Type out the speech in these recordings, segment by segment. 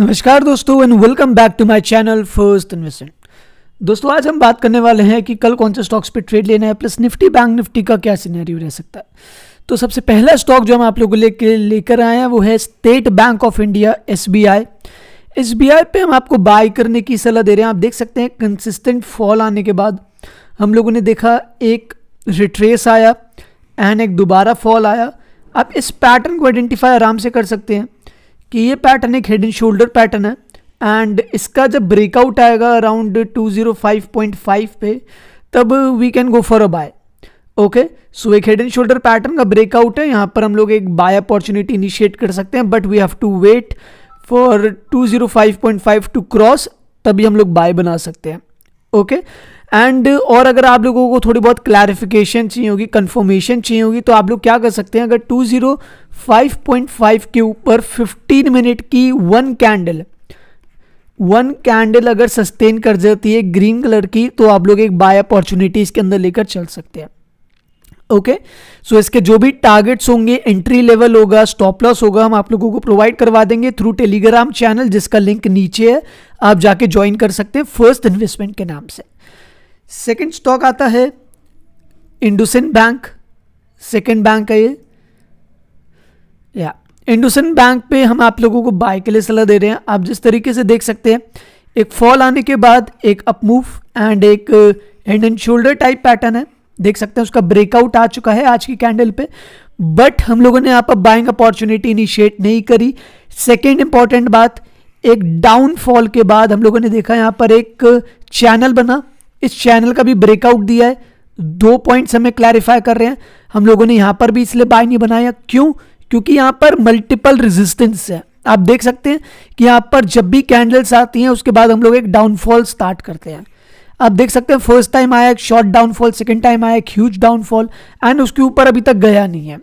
नमस्कार दोस्तों and welcome back to my channel first investment दोस्तों आज हम बात करने वाले हैं कि कल कौन से स्टॉक्स पे ट्रेड लेना है प्लस निफ्टी बैंक निफ्टी का क्या सिनेरियो रह सकता है तो सबसे पहला स्टॉक जो हम आप लोगों को लेकर लेकर आए हैं वो है state bank of India S B I S B I पे हम आपको बाय करने की सलाह दे रहे हैं आप देख सकते हैं कंसिस्टेंट फॉल आने के बाद हम लोगों ने देखा एक रिट्रेस आया एंड एक दोबारा फॉल आया आप इस पैटर्न को आइडेंटिफाई आराम से कर सकते हैं कि ये पैटर्न एक हेड एंड शोल्डर पैटर्न है एंड इसका जब ब्रेकआउट आएगा अराउंड 205.5 पे तब we can go for a buy okay so एक हेड एंड शोल्डर पैटर्न का ब्रेकआउट है यहाँ पर हम लोग एक बाय अपॉर्चुनिटी इनिशिएट कर सकते हैं but we have to wait for 205.5 to cross तभी हम लोग बाय बना सकते हैं ओके okay? एंड uh, और अगर आप लोगों को थोड़ी बहुत क्लैरिफिकेशन चाहिए होगी कंफर्मेशन चाहिए होगी तो आप लोग क्या कर सकते हैं अगर 205.5 के ऊपर 15 मिनट की वन कैंडल वन कैंडल अगर सस्टेन कर जाती है ग्रीन कलर की तो आप लोग एक बाय अपॉर्चुनिटी इसके अंदर लेकर चल सकते हैं ओके okay? सो so, इसके जो भी टारगेट्स होंगे एंट्री लेवल होगा स्टॉप लॉस होगा हम आप लोगों को प्रोवाइड करवा देंगे थ्रू टेलीग्राम चैनल जिसका लिंक नीचे है आप जाके ज्वाइन कर सकते हैं फर्स्ट इन्वेस्टमेंट के नाम से सेकेंड स्टॉक आता है इंडोसिन बैंक सेकेंड बैंक है ये या इंडोसिन बैंक पे हम आप लोगों को बाय के लिए सलाह दे रहे हैं आप जिस तरीके से देख सकते हैं एक फॉल आने के बाद एक अपमूव एंड एक head and shoulder type pattern है देख सकते हैं उसका ब्रेकआउट आ चुका है आज की कैंडल पे बट हम लोगों ने यहाँ पर बाइंग अपॉर्चुनिटी इनिशिएट नहीं करी सेकेंड इंपॉर्टेंट बात एक डाउनफॉल के बाद हम लोगों ने देखा यहाँ पर एक चैनल बना इस चैनल का भी ब्रेकआउट दिया है दो पॉइंट्स हमें क्लैरिफाई कर रहे हैं हम लोगों ने यहाँ पर भी इसलिए बाय नहीं बनाया क्यों क्योंकि यहाँ पर मल्टीपल रेजिस्टेंस है आप देख सकते हैं कि यहाँ पर जब भी कैंडल्स आती हैं उसके बाद हम लोग एक डाउनफॉल स्टार्ट करते हैं आप देख सकते हैं फर्स्ट टाइम आया एक शॉर्ट डाउनफॉल सेकेंड टाइम आया एक ह्यूज डाउनफॉल एंड उसके ऊपर अभी तक गया नहीं है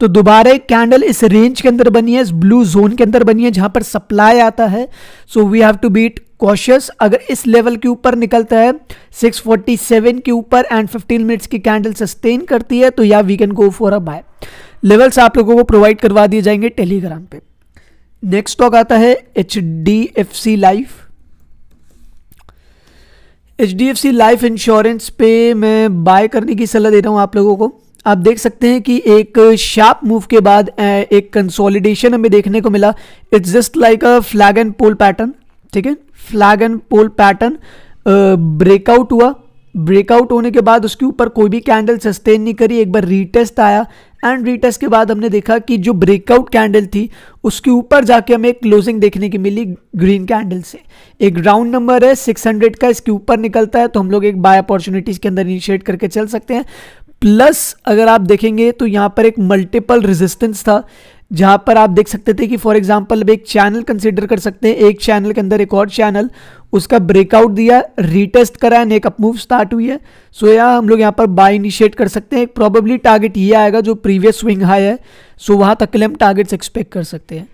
तो दोबारा एक कैंडल इस रेंज के अंदर बनी है इस ब्लू जोन के अंदर बनी है जहां पर सप्लाई आता है so we have to beat cautious अगर इस लेवल के ऊपर निकलता है 647 के ऊपर एंड 15 मिनट्स की कैंडल सस्टेन करती है तो या we can go for a buy levels आप लोगों को प्रोवाइड करवा दिए जाएंगे टेलीग्राम पे नेक्स्ट स्टॉक आता है H D F C life H D F C life insurance पे मैं बाय करने की सलाह दे रहा हूँ आप लोगों को आप देख सकते हैं कि एक शार्प मूव के बाद एक कंसोलिडेशन हमें देखने को मिला it's just like a flag and pole pattern ठीक है flag and pole pattern breakout हुआ ब्रेकआउट होने के बाद उसके ऊपर कोई भी कैंडल सस्टेन नहीं करी एक बार रीटेस्ट आया एंड रीटेस्ट के बाद हमने देखा कि जो ब्रेकआउट कैंडल थी उसके ऊपर जाके हमें एक क्लोजिंग देखने की मिली ग्रीन कैंडल से एक राउंड नंबर है 600 का इसके ऊपर निकलता है तो हम लोग एक बाय अपॉर्चुनिटीज़ के अंदर इनिशिएट करके चल सकते हैं प्लस अगर आप देखेंगे तो यहाँ पर एक मल्टीपल रेजिस्टेंस था जहाँ पर आप देख सकते थे कि फॉर एग्जाम्पल एक चैनल कंसिडर कर सकते हैं एक चैनल के अंदर एक और चैनल उसका ब्रेकआउट दिया रीटेस्ट करा एंड एक अपमूव स्टार्ट हुई है सो यहाँ हम लोग यहाँ पर बाय इनिशिएट कर सकते हैं प्रॉबेबली टारगेट ये आएगा जो प्रीवियस स्विंग हाई है सो वहाँ तक के लिए हम टारगेट्स एक्सपेक्ट कर सकते हैं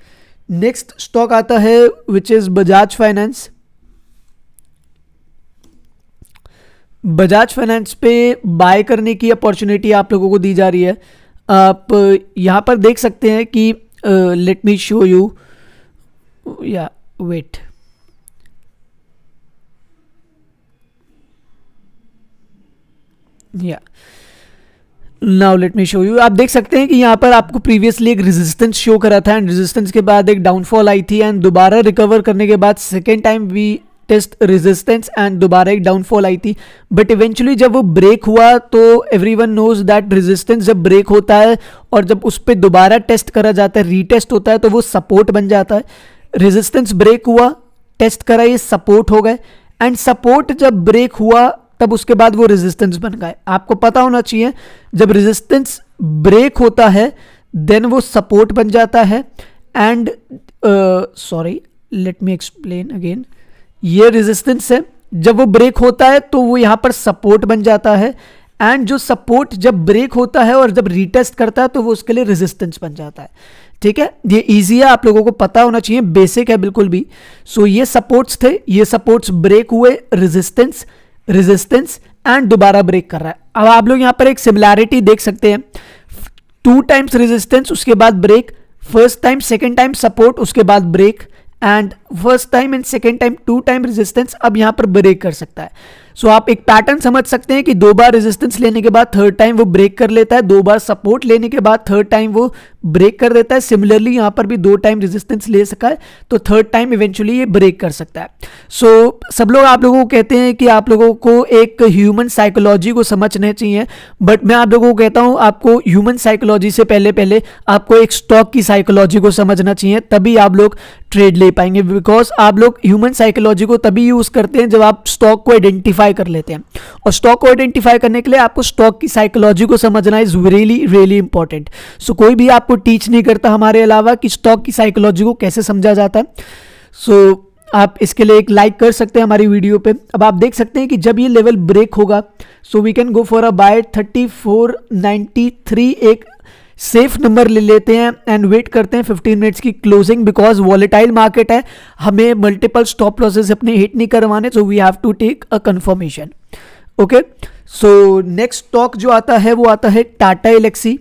नेक्स्ट स्टॉक आता है which is Bajaj Finance Bajaj Finance पे बाय करने की अपॉर्चुनिटी आप लोगों को दी जा रही है आप यहाँ पर देख सकते हैं कि लेट मी शो यू या वेट या now let me show you आप देख सकते हैं कि यहाँ पर आपको प्रीवियसली एक रेजिस्टेंस शो करा था एंड रेजिस्टेंस के बाद एक डाउनफॉल आई थी एंड दोबारा रिकवर करने के बाद second time we test resistance and दोबारा एक डाउनफॉल आई थी बट इवेंचुअली जब वो ब्रेक हुआ तो everyone knows that resistance जब ब्रेक होता है और जब उस पर दोबारा टेस्ट करा जाता है रीटेस्ट होता है तो वो सपोर्ट बन जाता है रेजिस्टेंस ब्रेक हुआ टेस्ट करा ये सपोर्ट हो गए एंड सपोर्ट जब ब्रेक हुआ तब उसके बाद वो रेजिस्टेंस बन गए आपको पता होना चाहिए जब रेजिस्टेंस ब्रेक होता है देन वो सपोर्ट बन जाता है and sorry let me explain again ये रेजिस्टेंस है जब वो ब्रेक होता है तो वो यहाँ पर सपोर्ट बन जाता है एंड जो सपोर्ट जब ब्रेक होता है और जब रीटेस्ट करता है तो वो उसके लिए रेजिस्टेंस बन जाता है ठीक है ये इजी है आप लोगों को पता होना चाहिए बेसिक है बिल्कुल भी सो so, ये सपोर्ट्स थे ये सपोर्ट्स ब्रेक हुए रेजिस्टेंस रेजिस्टेंस एंड दोबारा ब्रेक कर रहा है अब आप लोग यहाँ पर एक सिमिलैरिटी देख सकते हैं टू टाइम्स रेजिस्टेंस उसके बाद break first time second time support उसके बाद break and first time and second time two time resistance अब यहां पर ब्रेक कर सकता है सो so, आप एक पैटर्न समझ सकते हैं कि दो बार रेजिस्टेंस लेने के बाद थर्ड टाइम वो ब्रेक कर लेता है दो बार सपोर्ट लेने के बाद थर्ड टाइम वो ब्रेक कर देता है सिमिलरली यहां पर भी दो टाइम रेजिस्टेंस ले सका है तो थर्ड टाइम इवेंचुअली ये ब्रेक कर सकता है सो so, सब लोग आप लोगों को कहते हैं कि आप लोगों को एक ह्यूमन साइकोलॉजी को समझना चाहिए बट मैं आप लोगों को कहता हूं आपको ह्यूमन साइकोलॉजी से पहले पहले आपको एक स्टॉक की साइकोलॉजी को समझना चाहिए तभी आप लोग ट्रेड ले पाएंगे बिकॉज आप लोग ह्यूमन साइकोलॉजी को तभी यूज़ करते हैं जब आप स्टॉक को आइडेंटिफाई कर लेते हैं और स्टॉक को आइडेंटिफाई करने के लिए आपको स्टॉक की साइकोलॉजी को समझना is really really important so कोई भी आपको आपको टीच नहीं करता हमारे अलावा कि स्टॉक की साइकोलॉजी को कैसे समझा जाता है सो so, आप इसके लिए एक लाइक कर सकते हैं हमारी वीडियो पे अब आप देख सकते हैं कि जब ये लेवल ब्रेक होगा so we can go for a buy 3493 एक सेफ नंबर ले लेते हैं एंड वेट करते हैं 15 मिनट्स की क्लोजिंग बिकॉज वॉलेटाइल मार्केट है हमें मल्टीपल स्टॉप लॉसेस अपने हिट नहीं करवाने so we have to take a confirmation okay so next stock जो आता है वो आता है टाटा एलेक्सी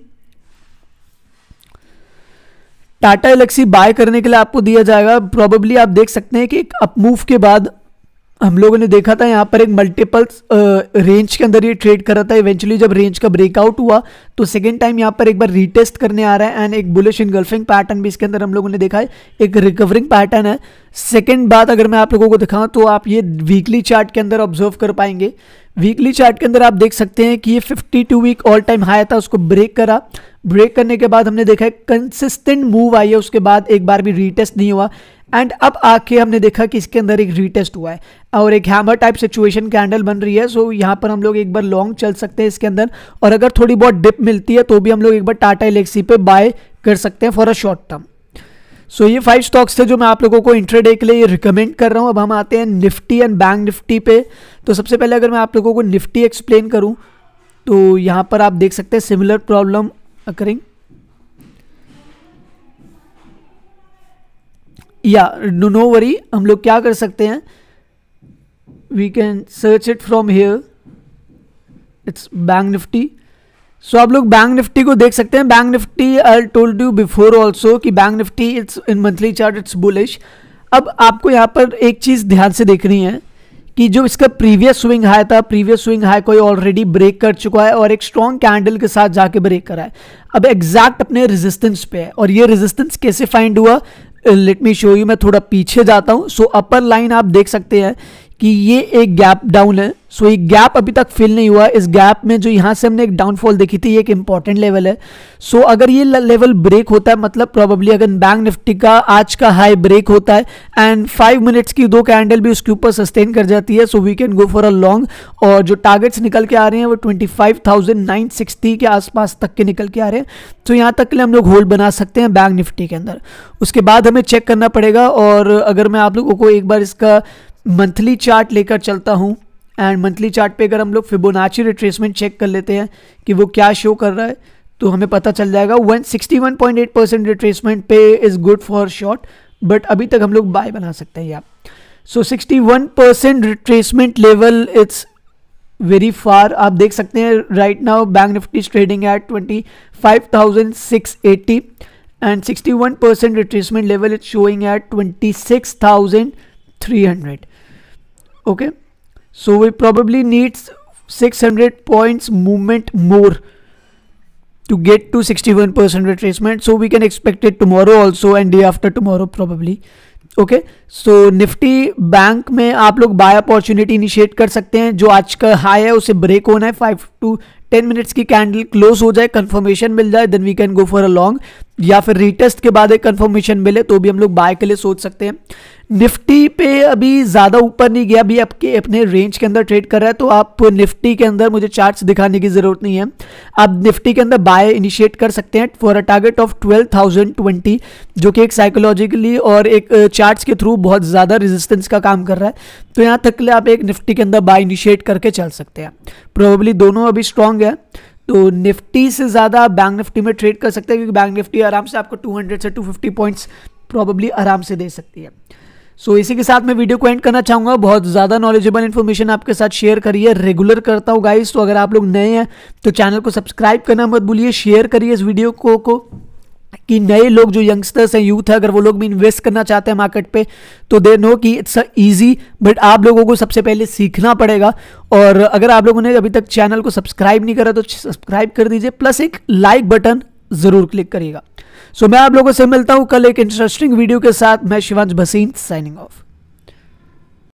टाटा एलेक्सी बाय करने के लिए आपको दिया जाएगा प्रॉबेबली आप देख सकते हैं कि एक अपमूव के बाद हम लोगों ने देखा था यहाँ पर एक मल्टीपल रेंज के अंदर ये ट्रेड कर रहा था इवेंचुअली जब रेंज का ब्रेकआउट हुआ तो सेकेंड टाइम यहाँ पर एक बार रीटेस्ट करने आ रहा है एंड एक बुलिश इनगल्फिंग पैटर्न भी इसके अंदर हम लोगों ने देखा है एक रिकवरिंग पैटर्न है सेकेंड बात अगर मैं आप लोगों को दिखाऊँ तो आप ये वीकली चार्ट के अंदर ऑब्जर्व कर पाएंगे वीकली चार्ट के अंदर आप देख सकते हैं कि ये 52 वीक ऑल टाइम हाई था उसको ब्रेक करा ब्रेक करने के बाद हमने देखा कंसिस्टेंट मूव आई है उसके बाद एक बार भी रीटेस्ट नहीं हुआ एंड अब आके हमने देखा कि इसके अंदर एक रीटेस्ट हुआ है और एक हैमर टाइप सिचुएशन कैंडल बन रही है सो यहाँ पर हम लोग एक बार लॉन्ग चल सकते हैं इसके अंदर और अगर थोड़ी बहुत डिप मिलती है तो भी हम लोग एक बार टाटा एलेक्सी पे बाय कर सकते हैं for a short term so ये फाइव स्टॉक्स थे जो मैं आप लोगों को इंट्राडे के लिए रिकमेंड कर रहा हूँ अब हम आते हैं निफ्टी एंड बैंक निफ्टी पे तो सबसे पहले अगर मैं आप लोगों को निफ्टी एक्सप्लेन करूँ तो यहाँ पर आप देख सकते हैं सिमिलर प्रॉब्लम अकरिंग या नो वरी हम लोग क्या कर सकते हैं we can search it from here it's bank Nifty so so, आप लोग बैंक निफ्टी को देख सकते हैं bank Nifty I told you before also कि bank Nifty it's in monthly chart it's bullish अब आपको यहाँ पर एक चीज़ ध्यान से देखनी है कि जो इसका प्रीवियस स्विंग हाई था प्रीवियस स्विंग हाई कोई ऑलरेडी ब्रेक कर चुका है और एक स्ट्रॉन्ग कैंडल के साथ जाके ब्रेक करा है अब एग्जैक्ट अपने रेजिस्टेंस पे है और ये रेजिस्टेंस कैसे फाइंड हुआ लेट मी शो यू मैं थोड़ा पीछे जाता हूँ सो अपर लाइन आप देख सकते हैं कि ये एक गैप डाउन है सो ये गैप अभी तक फिल नहीं हुआ इस गैप में जो यहाँ से हमने एक डाउनफॉल देखी थी ये एक इंपॉर्टेंट लेवल है सो so, अगर ये लेवल ब्रेक होता है मतलब प्रॉबेबली अगर बैंक निफ्टी का आज का हाई ब्रेक होता है एंड फाइव मिनट्स की दो कैंडल भी उसके ऊपर सस्टेन कर जाती है so we can go for a long और जो टारगेट्स निकल के आ रहे हैं वो twenty five thousand nine sixty के आसपास तक के निकल के आ रहे हैं तो so, यहाँ तक के लिए हम लोग होल्ड बना सकते हैं बैंक निफ्टी के अंदर उसके बाद हमें चेक करना पड़ेगा और अगर मैं आप लोगों को एक बार इसका मंथली चार्ट लेकर चलता हूँ एंड मंथली चार्ट पे अगर हम लोग फिबोनाची रिट्रेसमेंट चेक कर लेते हैं कि वो क्या शो कर रहा है तो हमें पता चल जाएगा one sixty one point eight percent retracement पे is good for short but अभी तक हम लोग बाय बना सकते हैं यार so sixty one percent retracement level it's very far आप देख सकते हैं right now bank Nifty trading at twenty five thousand six eighty and sixty one percent retracement level is showing at twenty six thousand three hundred okay so we probably needs 600 points movement more to get to 61% retracement so we can expect it tomorrow also and day after tomorrow probably okay so Nifty bank में आप लोग bye opportunity initiate कर सकते हैं जो आज का high है उसे ब्रेक होना है फाइव टू टेन मिनट्स की कैंडल क्लोज हो जाए कंफर्मेशन मिल जाए then we can go for a long या फिर रिटेस्ट के बाद एक कंफर्मेशन मिले तो भी हम लोग बाय के लिए सोच सकते हैं निफ्टी पे अभी ज़्यादा ऊपर नहीं गया अभी आपके अपने रेंज के अंदर ट्रेड कर रहा है तो आप निफ्टी के अंदर मुझे चार्ट्स दिखाने की ज़रूरत नहीं है आप निफ्टी के अंदर बाय इनिशिएट कर सकते हैं for a target of twelve thousand twenty जो कि एक साइकोलॉजिकली और एक चार्ट्स के थ्रू बहुत ज़्यादा रेजिस्टेंस का काम कर रहा है तो यहाँ तक के लिए आप एक निफ्टी के अंदर बाय इनिशिएट करके चल सकते हैं प्रोबेबली दोनों अभी स्ट्रांग है तो निफ्टी से ज़्यादा बैंक निफ्टी में ट्रेड कर सकते हैं क्योंकि बैंक निफ्टी आराम से आपको हंड्रेड से फिफ्टी पॉइंट्स प्रॉब्लली आराम से दे सकती है सो so, इसी के साथ मैं वीडियो को एंड करना चाहूँगा बहुत ज़्यादा नॉलेजेबल इन्फॉर्मेशन आपके साथ शेयर करिए रेगुलर करता हूँ गाइस तो अगर आप लोग नए हैं तो चैनल को सब्सक्राइब करना मत भूलिए शेयर करिए इस वीडियो को को कि नए लोग जो यंगस्टर्स हैं यूथ है अगर वो लोग भी इन्वेस्ट करना चाहते हैं मार्केट पे तो दे नो कि इट्स अ ईजी बट आप लोगों को सबसे पहले सीखना पड़ेगा और अगर आप लोगों ने अभी तक चैनल को सब्सक्राइब नहीं करा तो सब्सक्राइब कर दीजिए प्लस एक लाइक बटन ज़रूर क्लिक करिएगा सो so, मैं आप लोगों से मिलता हूं कल एक इंटरेस्टिंग वीडियो के साथ मैं शिवांश भसीन साइनिंग ऑफ